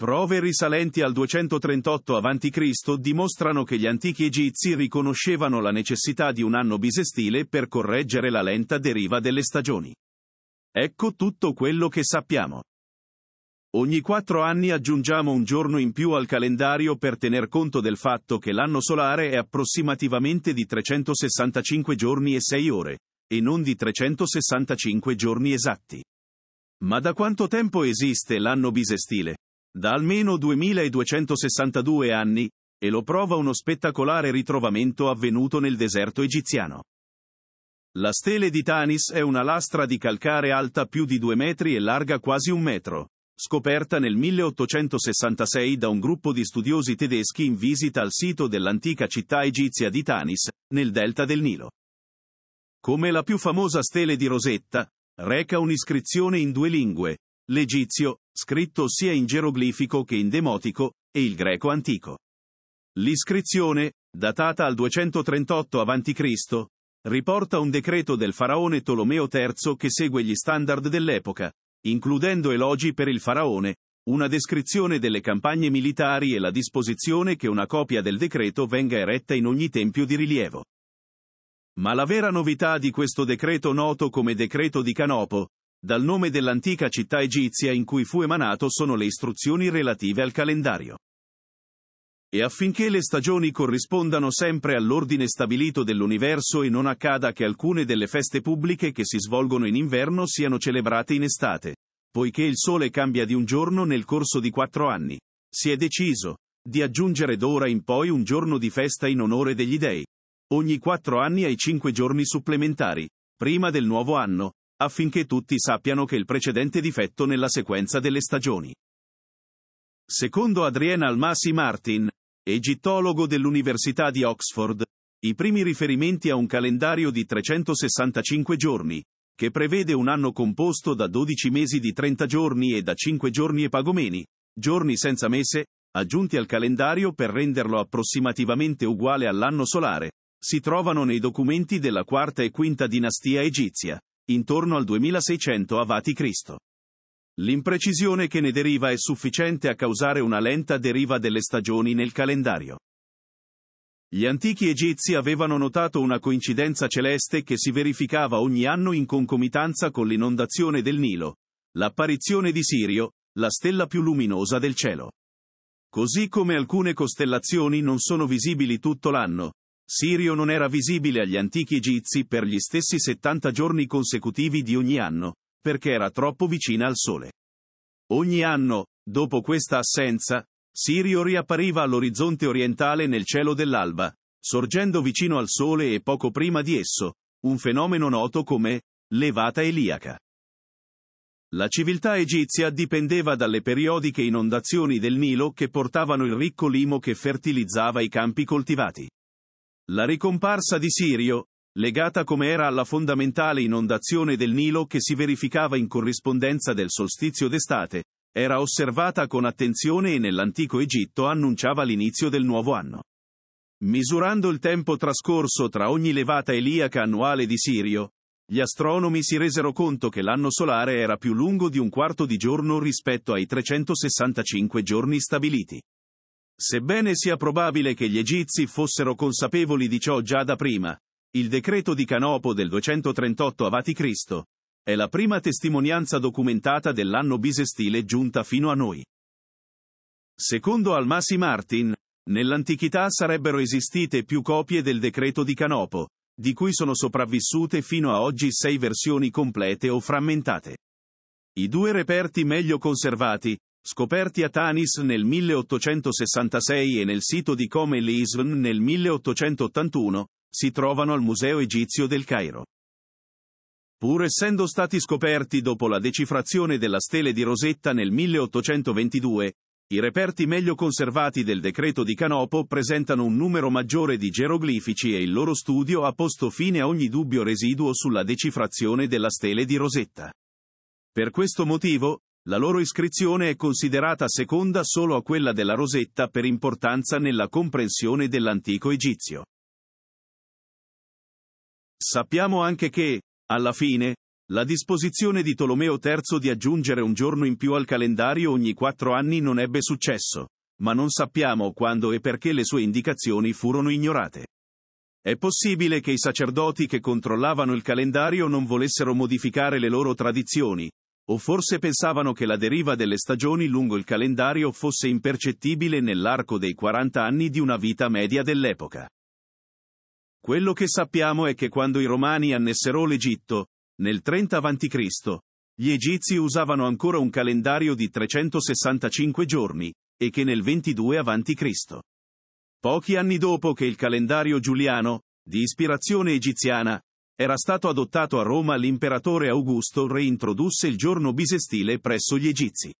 Prove risalenti al 238 a.C. dimostrano che gli antichi egizi riconoscevano la necessità di un anno bisestile per correggere la lenta deriva delle stagioni. Ecco tutto quello che sappiamo. Ogni quattro anni aggiungiamo un giorno in più al calendario per tener conto del fatto che l'anno solare è approssimativamente di 365 giorni e 6 ore, e non di 365 giorni esatti. Ma da quanto tempo esiste l'anno bisestile? da almeno 2262 anni, e lo prova uno spettacolare ritrovamento avvenuto nel deserto egiziano. La stele di Tanis è una lastra di calcare alta più di due metri e larga quasi un metro, scoperta nel 1866 da un gruppo di studiosi tedeschi in visita al sito dell'antica città egizia di Tanis, nel delta del Nilo. Come la più famosa stele di Rosetta, reca un'iscrizione in due lingue, l'egizio scritto sia in geroglifico che in demotico, e il greco antico. L'iscrizione, datata al 238 a.C., riporta un decreto del faraone Tolomeo III che segue gli standard dell'epoca, includendo elogi per il faraone, una descrizione delle campagne militari e la disposizione che una copia del decreto venga eretta in ogni tempio di rilievo. Ma la vera novità di questo decreto noto come decreto di Canopo, dal nome dell'antica città egizia in cui fu emanato sono le istruzioni relative al calendario. E affinché le stagioni corrispondano sempre all'ordine stabilito dell'universo e non accada che alcune delle feste pubbliche che si svolgono in inverno siano celebrate in estate, poiché il sole cambia di un giorno nel corso di quattro anni, si è deciso di aggiungere d'ora in poi un giorno di festa in onore degli dei, ogni quattro anni ai cinque giorni supplementari, prima del nuovo anno, affinché tutti sappiano che il precedente difetto nella sequenza delle stagioni. Secondo Adrienne Almasi Martin, egittologo dell'Università di Oxford, i primi riferimenti a un calendario di 365 giorni, che prevede un anno composto da 12 mesi di 30 giorni e da 5 giorni e pagomeni, giorni senza mese, aggiunti al calendario per renderlo approssimativamente uguale all'anno solare, si trovano nei documenti della quarta e quinta dinastia egizia intorno al 2600 a.C. L'imprecisione che ne deriva è sufficiente a causare una lenta deriva delle stagioni nel calendario. Gli antichi egizi avevano notato una coincidenza celeste che si verificava ogni anno in concomitanza con l'inondazione del Nilo, l'apparizione di Sirio, la stella più luminosa del cielo. Così come alcune costellazioni non sono visibili tutto l'anno, Sirio non era visibile agli antichi egizi per gli stessi 70 giorni consecutivi di ogni anno, perché era troppo vicina al Sole. Ogni anno, dopo questa assenza, Sirio riappariva all'orizzonte orientale nel cielo dell'alba, sorgendo vicino al Sole e poco prima di esso, un fenomeno noto come levata eliaca. La civiltà egizia dipendeva dalle periodiche inondazioni del Nilo che portavano il ricco limo che fertilizzava i campi coltivati. La ricomparsa di Sirio, legata come era alla fondamentale inondazione del Nilo che si verificava in corrispondenza del solstizio d'estate, era osservata con attenzione e nell'antico Egitto annunciava l'inizio del nuovo anno. Misurando il tempo trascorso tra ogni levata eliaca annuale di Sirio, gli astronomi si resero conto che l'anno solare era più lungo di un quarto di giorno rispetto ai 365 giorni stabiliti. Sebbene sia probabile che gli egizi fossero consapevoli di ciò già da prima, il decreto di Canopo del 238 a.C. è la prima testimonianza documentata dell'anno bisestile giunta fino a noi. Secondo Almasi Martin, nell'antichità sarebbero esistite più copie del decreto di Canopo, di cui sono sopravvissute fino a oggi sei versioni complete o frammentate. I due reperti meglio conservati, Scoperti a Tanis nel 1866 e nel sito di Kom el-Ism nel 1881, si trovano al Museo Egizio del Cairo. Pur essendo stati scoperti dopo la decifrazione della stele di Rosetta nel 1822, i reperti meglio conservati del decreto di Canopo presentano un numero maggiore di geroglifici e il loro studio ha posto fine a ogni dubbio residuo sulla decifrazione della stele di Rosetta. Per questo motivo, la loro iscrizione è considerata seconda solo a quella della Rosetta per importanza nella comprensione dell'antico Egizio. Sappiamo anche che, alla fine, la disposizione di Tolomeo III di aggiungere un giorno in più al calendario ogni quattro anni non ebbe successo, ma non sappiamo quando e perché le sue indicazioni furono ignorate. È possibile che i sacerdoti che controllavano il calendario non volessero modificare le loro tradizioni, o forse pensavano che la deriva delle stagioni lungo il calendario fosse impercettibile nell'arco dei 40 anni di una vita media dell'epoca. Quello che sappiamo è che quando i Romani annessero l'Egitto, nel 30 a.C., gli Egizi usavano ancora un calendario di 365 giorni, e che nel 22 a.C. Pochi anni dopo che il calendario giuliano, di ispirazione egiziana, era stato adottato a Roma l'imperatore Augusto reintrodusse il giorno bisestile presso gli Egizi.